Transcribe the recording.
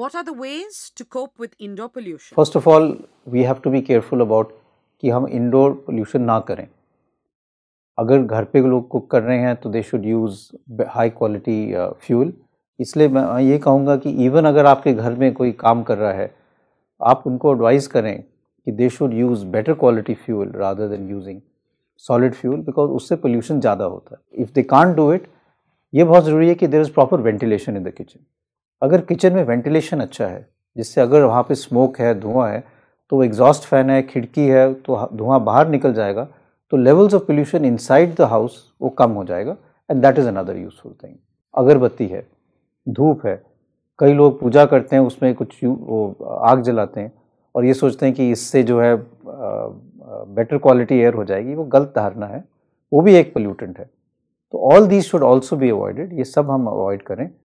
What are the ways to cope with indoor pollution? First of all, we have to be careful about कि हम indoor pollution ना करें अगर घर पे लोग कुक कर रहे हैं तो they should use high quality fuel इसलिए मैं ये कहूँगा कि इवन अगर आपके घर में कोई काम कर रहा है आप उनको एडवाइस करें कि they should use better quality fuel rather than using solid fuel because उससे पोल्यूशन ज़्यादा होता है if they can't do it ये बहुत ज़रूरी है कि there is proper ventilation in the kitchen अगर किचन में वेंटिलेशन अच्छा है जिससे अगर वहाँ पे स्मोक है धुआं है तो वो एग्जॉस्ट फैन है खिड़की है तो धुआं बाहर निकल जाएगा तो levels of pollution inside the house वो कम हो जाएगा and that is another useful thing अगरबत्ती है धूप है कई लोग पूजा करते हैं उसमें कुछ वो आग जलाते हैं और ये सोचते हैं कि इससे जो है बेटर क्वालिटी एयर हो जाएगी वो गलत धारणा है वो भी एक पोल्यूटेंट है तो ऑल दीज शुड ऑल्सो भी अवॉइडेड ये सब हम अवॉइड करें